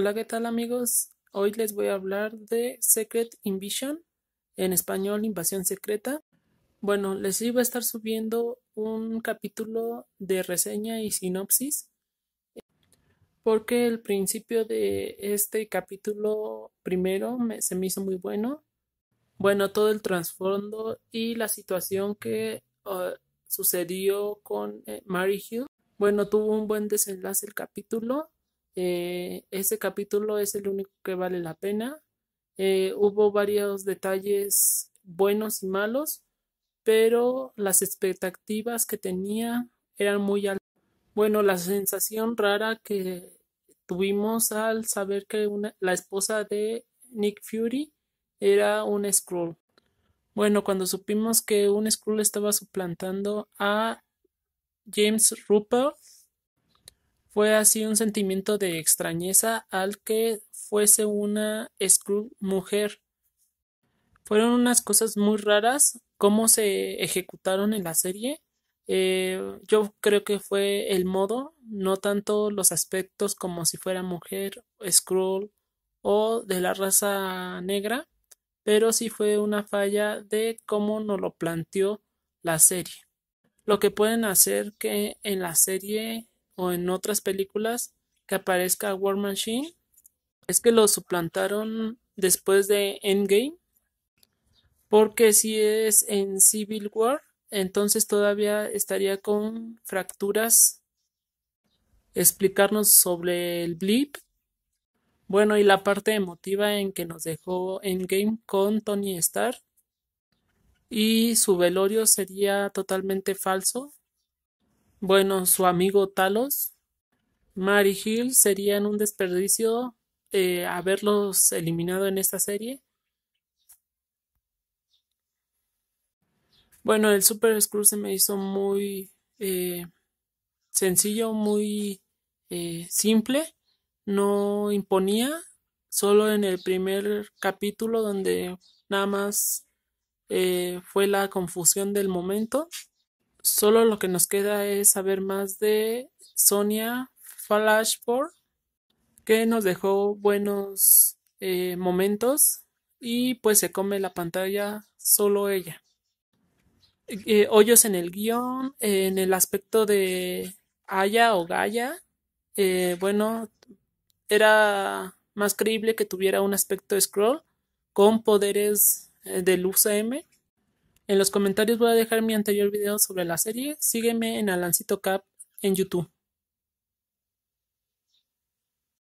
Hola, ¿qué tal amigos? Hoy les voy a hablar de Secret Invasion, en español Invasión Secreta. Bueno, les iba a estar subiendo un capítulo de reseña y sinopsis, porque el principio de este capítulo primero se me hizo muy bueno. Bueno, todo el trasfondo y la situación que uh, sucedió con eh, Mary Hill. Bueno, tuvo un buen desenlace el capítulo eh, ese capítulo es el único que vale la pena. Eh, hubo varios detalles buenos y malos, pero las expectativas que tenía eran muy altas. Bueno, la sensación rara que tuvimos al saber que la esposa de Nick Fury era un Skrull. Bueno, cuando supimos que un Skrull estaba suplantando a James Rupert, fue así un sentimiento de extrañeza al que fuese una Skrull mujer. Fueron unas cosas muy raras cómo se ejecutaron en la serie. Eh, yo creo que fue el modo, no tanto los aspectos como si fuera mujer, Skrull o de la raza negra, pero sí fue una falla de cómo nos lo planteó la serie. Lo que pueden hacer que en la serie o en otras películas que aparezca War Machine es que lo suplantaron después de Endgame. Porque si es en Civil War, entonces todavía estaría con fracturas. Explicarnos sobre el blip. Bueno, y la parte emotiva en que nos dejó Endgame con Tony Stark. Y su velorio sería totalmente falso, bueno, su amigo Talos, Mary Hill serían un desperdicio eh, haberlos eliminado en esta serie. Bueno, el Super Screw se me hizo muy eh, sencillo, muy eh, simple, no imponía, solo en el primer capítulo donde nada más fue la confusión del momento. Solo lo que nos queda es saber más de Sonia Falashford, que nos dejó buenos eh, momentos y pues se come la pantalla solo ella. Eh, hoyos en el guión, en el aspecto de Aya o Gaia, eh, bueno, era más creíble que tuviera un aspecto scroll con poderes del UCM en los comentarios voy a dejar mi anterior video sobre la serie, sígueme en Alancito Cap en YouTube.